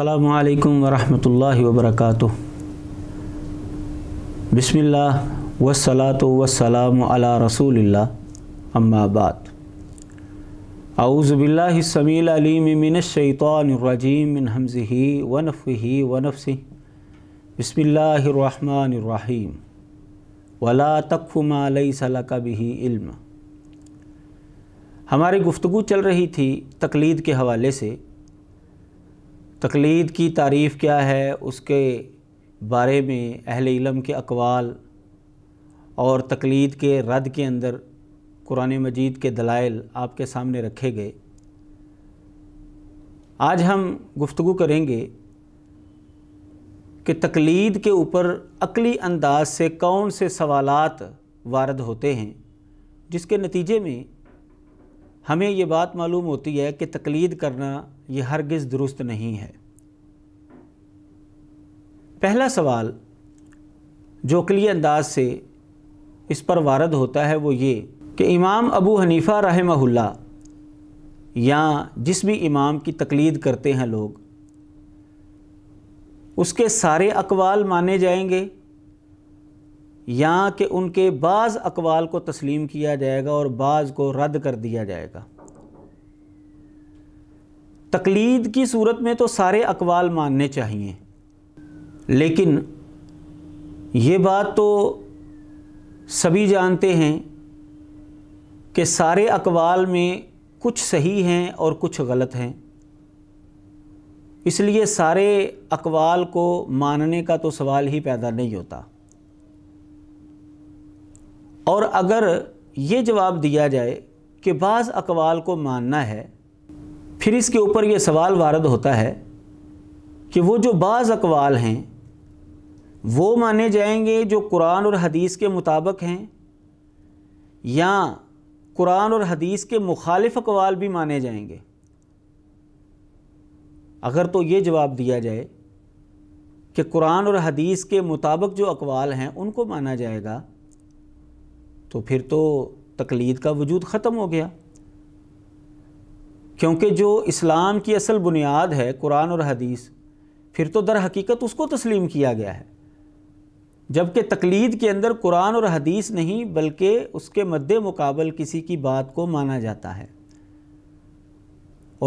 अल्लाम वरहमल वबरक बसमिल्ला वसलात वसलाम अला रसूल अम्माबाद आउज़बिल्लासमीमिनशैतरजीम मिन हमज़ी वनफ़ी वनफ़ी बसमीम वला तकफ़ुमालई हमारी गुफ्तु चल रही थी तकलीद के हवाले से तकलीद की तारीफ़ क्या है उसके बारे में अहल इलम के अकवाल और तकलीद के रद के अंदर कुरान मजीद के दलाइल आपके सामने रखे गए आज हम गुफ्तु करेंगे कि तकलीद के ऊपर अकली अंदाज से कौन से सवालात वारद होते हैं जिसके नतीजे में हमें ये बात मालूम होती है कि तकलीद करना ये हरगिज़ दुरुस्त नहीं है पहला सवाल जो अकली अंदाज से इस पर वारद होता है वो ये कि इमाम अबू हनीफ़ा रहमहुल्ला या जिस भी इमाम की तकलीद करते हैं लोग उसके सारे अकवाल माने जाएंगे या कि उनके बाज़ अकवाल को तस्लीम किया जाएगा और बाज़ को रद्द कर दिया जाएगा तकलीद की सूरत में तो सारे अकवाल मानने चाहिए लेकिन ये बात तो सभी जानते हैं कि सारे अकवाल में कुछ सही हैं और कुछ गलत हैं इसलिए सारे अकवाल को मानने का तो सवाल ही पैदा नहीं होता और अगर ये जवाब दिया जाए कि बाज़ अकवाल को मानना है फिर इसके ऊपर ये सवाल वारद होता है कि वो जो बाज़ अकवाल हैं वो माने जाएंगे जो कुरान और हदीस के मुताबिक हैं या कुरान और हदीस के मुखालिफ अकवाल भी माने जाएंगे अगर तो ये जवाब दिया जाए कि कुरान और हदीस के मुताबिक जो अकवाल हैं उनको माना जाएगा तो फिर तो तकलीद का वजूद ख़त्म हो गया क्योंकि जो इस्लाम की असल बुनियाद है कुरान और हदीस फिर तो दर हकीकत उसको तस्लीम किया गया है जबकि तकलीद के अंदर कुरान और हदीस नहीं बल्कि उसके मद्दे मुकाबल किसी की बात को माना जाता है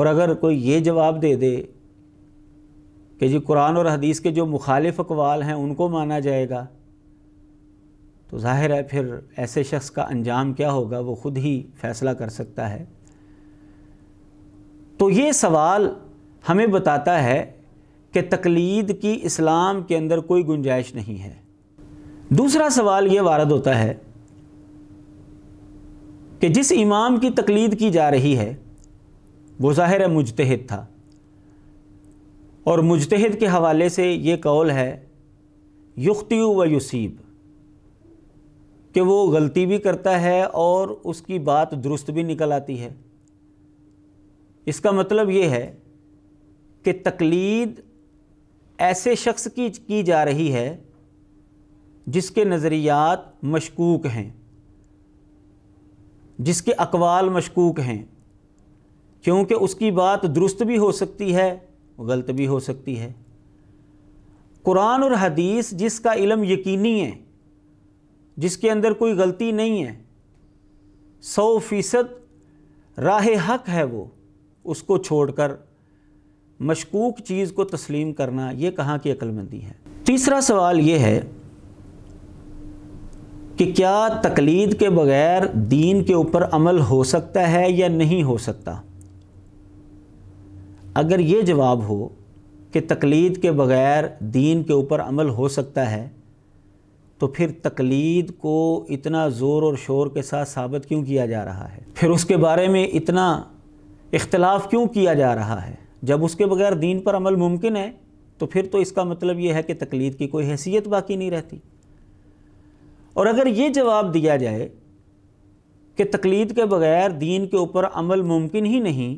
और अगर कोई ये जवाब दे दे कि जी कुरान और हदीस के जो मुखालिफ अकवाल हैं उनको माना जाएगा तो जाहिर है फिर ऐसे शख्स का अंजाम क्या होगा वो ख़ुद ही फ़ैसला कर सकता है तो ये सवाल हमें बताता है कि तकलीद की इस्लाम के अंदर कोई गुंजाइश नहीं है दूसरा सवाल ये वारद होता है कि जिस इमाम की तकलीद की जा रही है वो ज़ाहिर है मुजतहद था और मुजतहद के हवाले से ये कौल है युक्ति व युसीब कि वो गलती भी करता है और उसकी बात दुरुस्त भी निकल आती है इसका मतलब ये है कि तकलीद ऐसे शख्स की की जा रही है जिसके नज़रियात मशकूक हैं जिसके अकवाल मशकूक हैं क्योंकि उसकी बात दुरुस्त भी हो सकती है गलत भी हो सकती है कुरान और हदीस जिसका इलम यकीनी है जिसके अंदर कोई गलती नहीं है सौ फीसद राह हक है वो उसको छोड़कर मशकूक चीज़ को तस्लीम करना ये कहाँ की अक्लमंदी है तीसरा सवाल ये है कि क्या तकलीद के बग़ैर दीन के ऊपर अमल हो सकता है या नहीं हो सकता अगर ये जवाब हो कि तकलीद के बग़ैर दीन के ऊपर अमल हो सकता है तो फिर तकलीद को इतना ज़ोर और शोर के साथ साबित क्यों किया जा रहा है फिर उसके बारे में इतना इख्तलाफ क्यों किया जा रहा है जब उसके बगैर दीन पर अमल मुमकिन है तो फिर तो इसका मतलब यह है कि तकलीद की कोई हैसियत बाकी नहीं रहती और अगर ये जवाब दिया जाए कि तकलीद के बगैर दीन के ऊपर अमल मुमकिन ही नहीं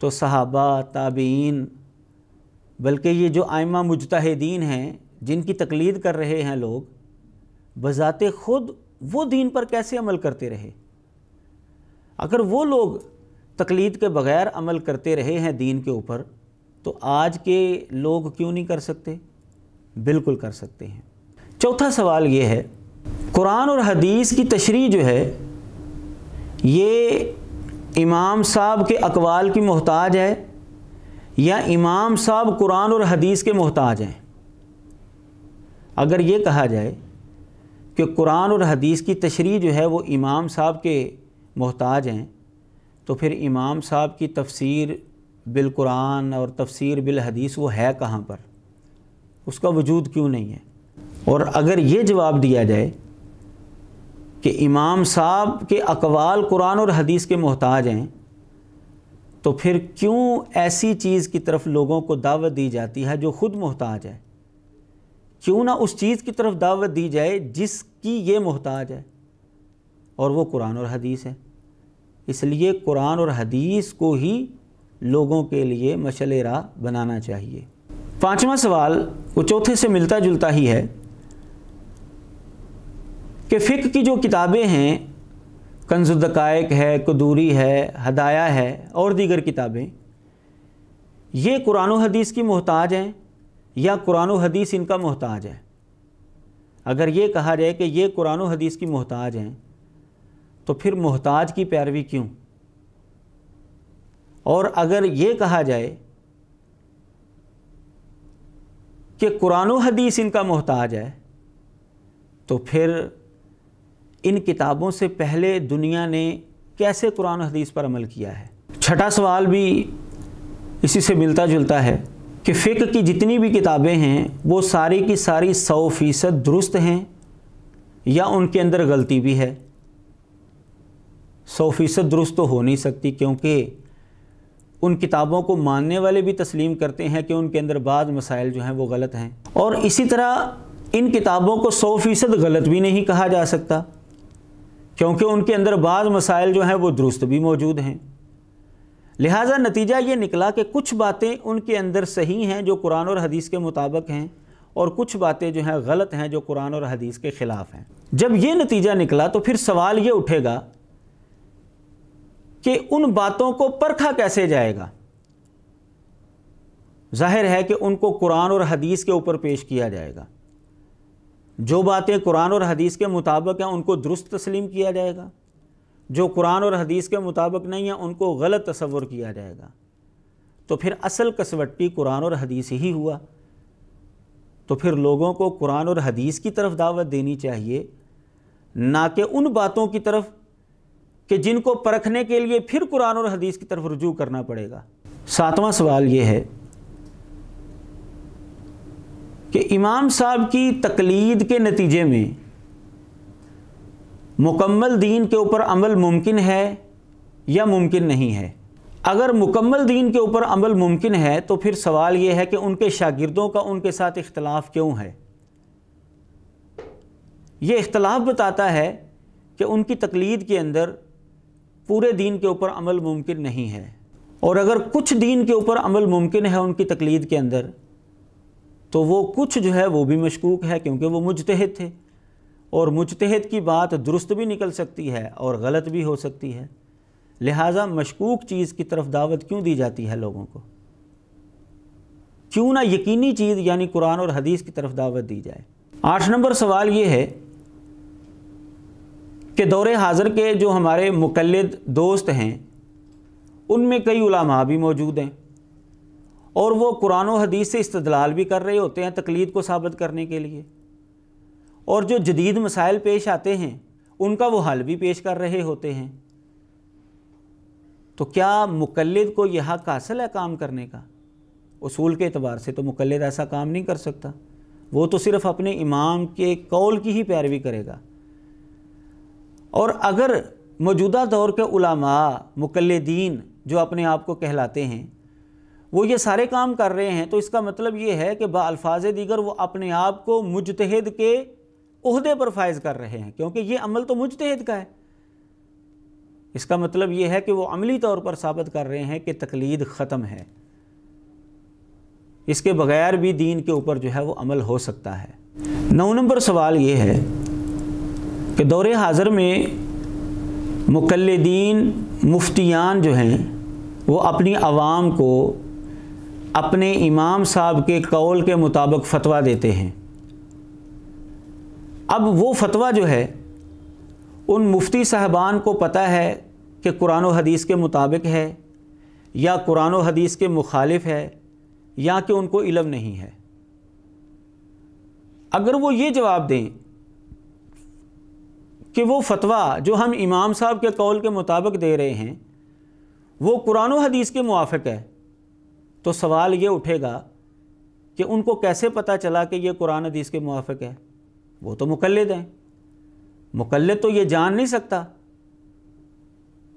तो सहाबा ताबीन बल्कि ये जो आयमा मुजतहदीन हैं जिनकी तकलीद कर रहे हैं लोग बज़ात खुद वो दीन पर कैसे अमल करते रहे अगर वो लोग तकलीद के बग़ैर अमल करते रहे हैं दीन के ऊपर तो आज के लोग क्यों नहीं कर सकते बिल्कुल कर सकते हैं चौथा सवाल ये है कुरान और हदीस की तशरी जो है ये इमाम साहब के अकवाल की मोहताज है या इमाम साहब कुरान और हदीस के मोहताज हैं अगर ये कहा जाए कि कुरान और हदीस की तशरी जो है वो इमाम साहब के मोहताज हैं तो फिर इमाम साहब की तफसीर बिल कुरान और तफसीर बिल हदीस वो है कहाँ पर उसका वजूद क्यों नहीं है और अगर ये जवाब दिया जाए कि इमाम साहब के अकवाल कुरान और हदीस के मोहताज हैं तो फिर क्यों ऐसी चीज़ की तरफ लोगों को दावत दी जाती है जो ख़ुद मोहताज है क्यों ना उस चीज़ की तरफ दावत दी जाए जिसकी ये मोहताज है और वो कुरान और हदीस है इसलिए कुरान और हदीस को ही लोगों के लिए मशल राह बनाना चाहिए पांचवा सवाल वो चौथे से मिलता जुलता ही है कि फ़िक की जो किताबें हैं कंजुदकायक है कदूरी है हदाया है और दीगर किताबें ये कुरान हदीस की मोहताज हैं या कुरान हदीस इनका मोहताज है अगर ये कहा जाए कि ये कुरान हदीस की मोहताज हैं तो फिर मोहताज की पैरवी क्यों और अगर ये कहा जाए कि कुरान हदीस इनका मोहताज है तो फिर इन किताबों से पहले दुनिया ने कैसे कुरान हदीस पर अमल किया है छठा सवाल भी इसी से मिलता जुलता है कि फ़िक्र की जितनी भी किताबें हैं वो सारी की सारी सौ फ़ीसद दुरुस्त हैं या उनके अंदर गलती भी है सौ फ़ीसद दुरुस्त तो हो नहीं सकती क्योंकि उन किताबों को मानने वाले भी तस्लीम करते हैं कि उनके अंदर बाद मसाइल जो हैं वो गलत हैं और इसी तरह इन किताबों को सौ फ़ीसद गलत भी नहीं कहा जा सकता क्योंकि उनके अंदर बाद मसाइल जो हैं वो दुरुस्त भी मौजूद हैं लिहाजा नतीजा ये निकला कि कुछ बातें उनके अंदर सही हैं जो कुरान और हदीस के मुताबिक हैं और कुछ बातें जो हैं गलत हैं जो कुरान और हदीस के ख़िलाफ़ हैं जब ये नतीजा निकला तो फिर सवाल ये उठेगा कि उन बातों को परखा कैसे जाएगा जाहिर है कि उनको कुरान और हदीस के ऊपर पेश किया जाएगा जो बातें कुरान और हदीस के मुताबिक हैं उनको दुरुस्त तस्लीम किया जाएगा जो कुरान और हदीस के मुताबिक नहीं है उनको गलत तस्वुर किया जाएगा तो फिर असल कसवट्टी कुरान और हदीस ही हुआ तो फिर लोगों को कुरान और हदीस की तरफ दावत देनी चाहिए ना कि उन बातों की तरफ कि जिनको परखने के लिए फिर कुरान और हदीस की तरफ रुजू करना पड़ेगा सातवां सवाल ये है कि इमाम साहब की तकलीद के नतीजे में मुकम्मल दीन के ऊपर अमल मुमकिन है या मुमकिन नहीं है अगर मुकम्मल दीन के ऊपर अमल मुमकिन है तो फिर सवाल यह है कि उनके शागिर्दों का उनके साथ इख्तलाफ क्यों है यह इख्तलाफ बताता है कि उनकी तकलीद के अंदर पूरे दीन के ऊपर अमल मुमकिन नहीं है और अगर कुछ दीन के ऊपर अमल मुमकिन है उनकी तकलीद के अंदर तो वो कुछ जो है वो भी मशकूक है क्योंकि वो मुजतहद थे और मुजतहद की बात दुरुस्त भी निकल सकती है और गलत भी हो सकती है लिहाजा मशकूक चीज़ की तरफ दावत क्यों दी जाती है लोगों को क्यों ना यकीनी चीज़ यानी कुरान और हदीस की तरफ दावत दी जाए आठ नंबर सवाल ये है कि दौरे हाजिर के जो हमारे मुकलद दोस्त हैं उनमें कई उलामा भी मौजूद हैं और वो कुरान हदीस से इस्तलाल भी कर रहे होते हैं तकलीद को साबित करने के लिए और जो जदीद मसाइल पेश आते हैं उनका वो हल भी पेश कर रहे होते हैं तो क्या मुकलद को यह हक हासिल है काम करने का उसूल के अतबार से तो मुकलद ऐसा काम नहीं कर सकता वो तो सिर्फ़ अपने इमाम के कौल की ही पैरवी करेगा और अगर मौजूदा दौर के उलामा मुकलदीन जो अपने आप को कहलाते हैं वो ये सारे काम कर रहे हैं तो इसका मतलब ये है कि बाल्फाज दीगर वो अपने आप को मुजतहद के अहदे पर फायज कर रहे हैं क्योंकि ये अमल तो मुजतहद का है इसका मतलब ये है कि वो अमली तौर पर साबित कर रहे हैं कि तकलीद ख़त्म है इसके बगैर भी दीन के ऊपर जो है वो अमल हो सकता है नौ नंबर सवाल ये है कि दौरे हाज़र में मुकलदीन मुफ्तियान जो हैं वो अपनी आवाम को अपने इमाम साहब के कौल के मुताबिक फ़तवा देते हैं अब वो फतवा जो है उन मुफ्ती साहबान को पता है कि कुरान हदीस के मुताबिक है या कुरान हदीस के मुखालिफ है या कि उनको इलम नहीं है अगर वो ये जवाब दें कि वो फतवा जो हम इमाम साहब के कौल के मुताबिक दे रहे हैं वो कुरान हदीस के मुआफ़ है तो सवाल ये उठेगा कि उनको कैसे पता चला कि ये कुरान हदीस के मुआफ़ है वो तो मुकलद हैं मुकलद तो ये जान नहीं सकता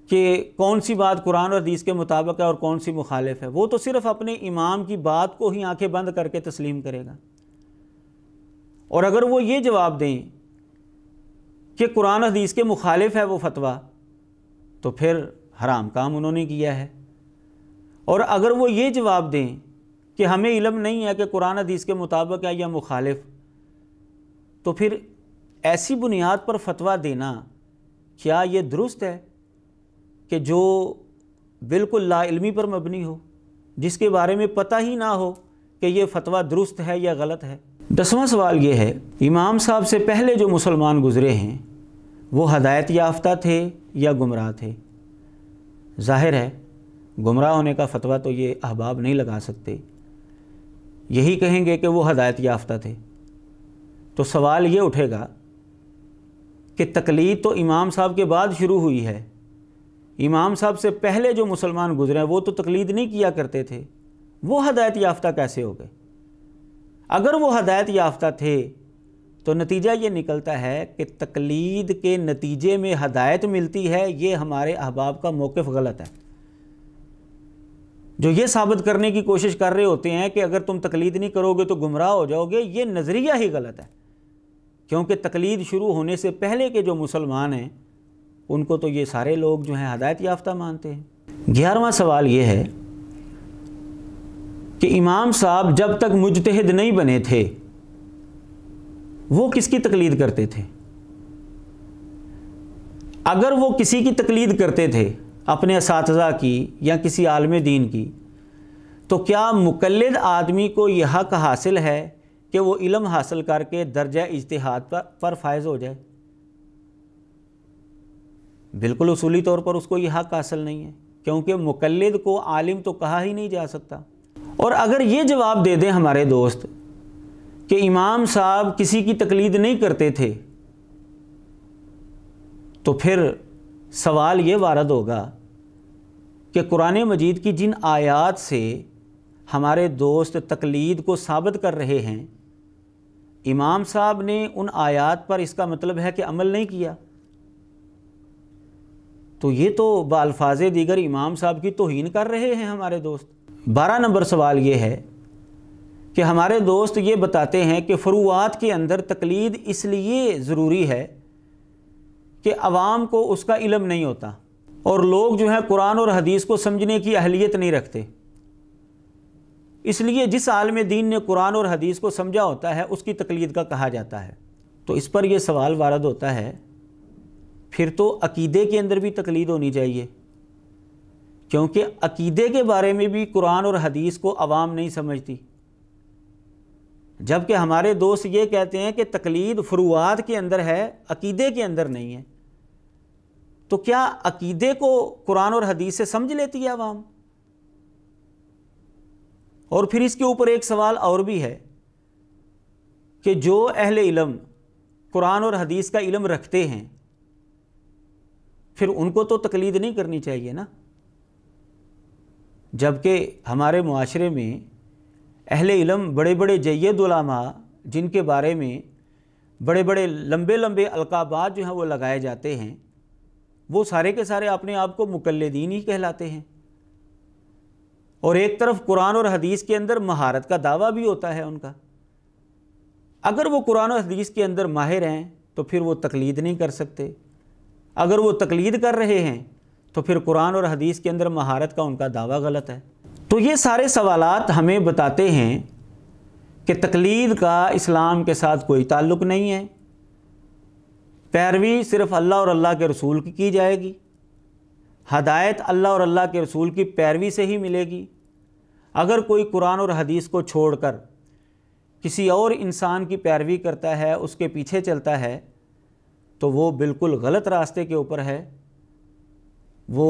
कि कौन सी बात कुरान और हदीस के मुताबिक है और कौन सी मुखालिफ है वो तो सिर्फ़ अपने इमाम की बात को ही आंखें बंद करके तस्लीम करेगा और अगर वो ये जवाब दें कि कुरान हदीस के मुखालिफ है वो फतवा तो फिर हराम काम उन्होंने किया है और अगर वो ये जवाब दें कि हमें इलम नहीं है कि कुरान हदीस के मुताबिक है या मुखालिफ तो फिर ऐसी बुनियाद पर फतवा देना क्या ये दुरुस्त है कि जो बिल्कुल लाइलमी पर मबनी हो जिसके बारे में पता ही ना हो कि ये फतवा दुरुस्त है या गलत है दसवां सवाल ये है इमाम साहब से पहले जो मुसलमान गुज़रे हैं वो हदायत याफ्ता थे या गुमराह थे जाहिर है गुमराह होने का फतवा तो ये अहबाब नहीं लगा सकते यही कहेंगे कि वो हदायत याफ्ता थे तो सवाल ये उठेगा कि तकलीद तो इमाम साहब के बाद शुरू हुई है इमाम साहब से पहले जो मुसलमान गुजरे हैं वो तो तकलीद नहीं किया करते थे वो हदायत याफ्ता कैसे हो गए अगर वो हदायत याफ्ता थे तो नतीजा ये निकलता है कि तकलीद के नतीजे में हदायत मिलती है ये हमारे अहबाब का मौक़ गलत है जो ये साबित करने की कोशिश कर रहे होते हैं कि अगर तुम तकलीद नहीं करोगे तो गुमराह हो जाओगे ये नज़रिया ही गलत है क्योंकि तकलीद शुरू होने से पहले के जो मुसलमान हैं उनको तो ये सारे लोग जो हैं हदायत याफ्ता मानते हैं ग्यारहवा सवाल ये है कि इमाम साहब जब तक मुजतहद नहीं बने थे वो किसकी तकलीद करते थे अगर वो किसी की तकलीद करते थे अपने इस की या किसी आलम दीन की तो क्या मुकलद आदमी को यह हक हासिल है कि वो इलम हासिल करके दर्ज इजतहाद पर, पर फायज़ हो जाए बिल्कुल उसूली तौर पर उसको यह हक हासिल नहीं है क्योंकि मुकलद को आलिम तो कहा ही नहीं जा सकता और अगर ये जवाब दे दें हमारे दोस्त कि इमाम साहब किसी की तकलीद नहीं करते थे तो फिर सवाल ये वारद होगा कि कुरान मजीद की जिन आयात से हमारे दोस्त तकलीद को साबित कर रहे हैं इमाम साहब ने उन आयात पर इसका मतलब है कि अमल नहीं किया तो ये तो बालफाज दीगर इमाम साहब की तोहन कर रहे हैं हमारे दोस्त बारह नंबर सवाल ये है कि हमारे दोस्त ये बताते हैं कि फ़रूआत के अंदर तकलीद इसलिए ज़रूरी है कि आवाम को उसका इलम नहीं होता और लोग जो है कुरान और हदीस को समझने की अहलियत नहीं रखते इसलिए जिस आलम दीन ने कुरान और हदीस को समझा होता है उसकी तकलीद का कहा जाता है तो इस पर यह सवाल वारद होता है फिर तो अकीदे के अंदर भी तकलीद होनी चाहिए क्योंकि अकीदे के बारे में भी कुरान और हदीस को आवाम नहीं समझती जबकि हमारे दोस्त ये कहते हैं कि तकलीद फ़रूआत के अंदर है अकीदे के अंदर नहीं है तो क्या अकीदे को कुरान और हदीस से समझ लेती है आवाम और फिर इसके ऊपर एक सवाल और भी है कि जो अहल इलम कुरान और हदीस का इलम रखते हैं फिर उनको तो तकलीद नहीं करनी चाहिए ना जबकि हमारे माशरे में अहल इलम बड़े बड़े जैद उलामा जिनके बारे में बड़े बड़े लंबे लंबे अलकाबात जो हैं वो लगाए जाते हैं वो सारे के सारे अपने आप को मुकलदीन ही कहलाते हैं और एक तरफ कुरान और हदीस के अंदर महारत का दावा भी होता है उनका अगर वो कुरान और हदीस के अंदर माहिर हैं तो फिर वो तकलीद नहीं कर सकते अगर वो तकलीद कर रहे हैं तो फिर कुरान और हदीस के अंदर महारत का उनका दावा गलत है तो ये सारे सवालात हमें बताते हैं कि तकलीद का इस्लाम के साथ कोई ताल्लुक नहीं है पैरवी सिर्फ अल्लाह और अल्लाह के रसूल की की जाएगी हदायत अल्लाह और अल्लाह के रसूल की पैरवी से ही मिलेगी अगर कोई कुरान और हदीस को छोड़कर किसी और इंसान की पैरवी करता है उसके पीछे चलता है तो वो बिल्कुल गलत रास्ते के ऊपर है वो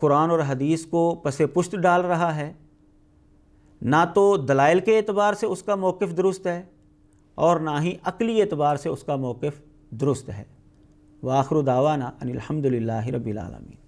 कुरान और हदीस को पसे पुश्त डाल रहा है ना तो दलाइल के एतबार से उसका मौक़ दुरुस्त है और ना ही अकली एतबार से उसका मौक़ दुरुस्त है वाखर दावाना अनिलहमदिल्ला रबीआलमीन